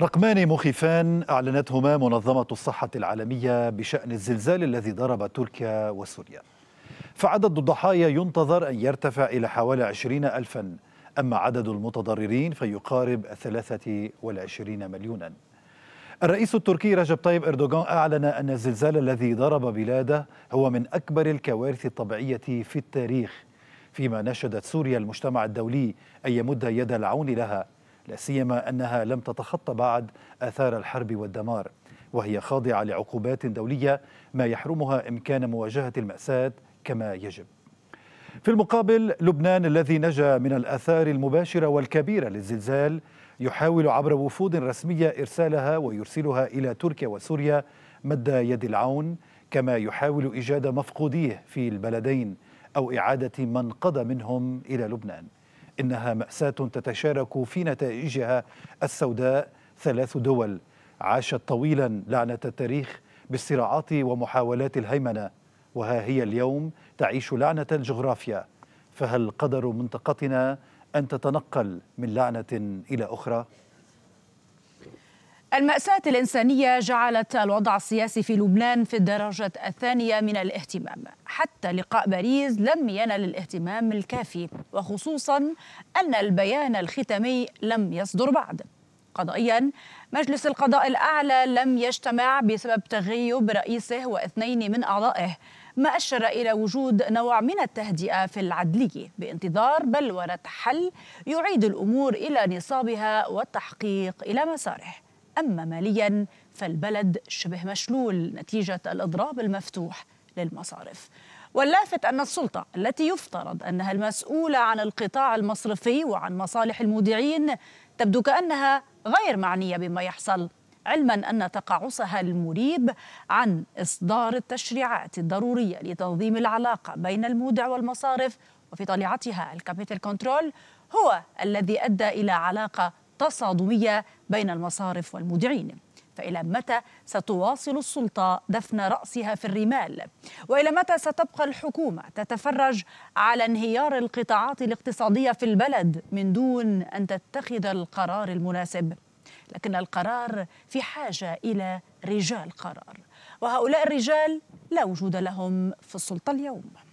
رقمان مخيفان أعلنتهما منظمة الصحة العالمية بشأن الزلزال الذي ضرب تركيا وسوريا فعدد الضحايا ينتظر أن يرتفع إلى حوالي 20 ألفا أما عدد المتضررين فيقارب 23 مليونا الرئيس التركي رجب طيب إردوغان أعلن أن الزلزال الذي ضرب بلاده هو من أكبر الكوارث الطبيعية في التاريخ فيما نشدت سوريا المجتمع الدولي أن يمد يد العون لها لا سيما انها لم تتخطى بعد اثار الحرب والدمار وهي خاضعه لعقوبات دوليه ما يحرمها امكان مواجهه الماساه كما يجب في المقابل لبنان الذي نجا من الآثار المباشرة والكبيرة للزلزال يحاول عبر وفود رسمية إرسالها ويرسلها إلى تركيا وسوريا مد يد العون كما يحاول إيجاد مفقوديه في البلدين أو إعادة من قضى منهم إلى لبنان إنها مأساة تتشارك في نتائجها السوداء ثلاث دول عاشت طويلا لعنة التاريخ بالصراعات ومحاولات الهيمنة وها هي اليوم تعيش لعنة الجغرافيا فهل قدر منطقتنا أن تتنقل من لعنة إلى أخرى؟ المأساة الإنسانية جعلت الوضع السياسي في لبنان في الدرجة الثانية من الاهتمام حتى لقاء باريس لم ينل الاهتمام الكافي وخصوصا أن البيان الختامي لم يصدر بعد قضائيا مجلس القضاء الأعلى لم يجتمع بسبب تغيب رئيسه واثنين من أعضائه ما أشر إلى وجود نوع من التهدئة في العدلية بانتظار بلورة حل يعيد الأمور إلى نصابها والتحقيق إلى مساره أما ماليا فالبلد شبه مشلول نتيجة الإضراب المفتوح للمصارف واللافت أن السلطة التي يفترض أنها المسؤولة عن القطاع المصرفي وعن مصالح المودعين تبدو كأنها غير معنية بما يحصل علما أن تقاعسها المريب عن إصدار التشريعات الضرورية لتنظيم العلاقة بين المودع والمصارف وفي طليعتها الكابيتال كنترول هو الذي أدى إلى علاقة تصادمية بين المصارف والمودعين فإلى متى ستواصل السلطة دفن رأسها في الرمال؟ وإلى متى ستبقى الحكومة تتفرج على انهيار القطاعات الاقتصادية في البلد من دون أن تتخذ القرار المناسب؟ لكن القرار في حاجة إلى رجال قرار وهؤلاء الرجال لا وجود لهم في السلطة اليوم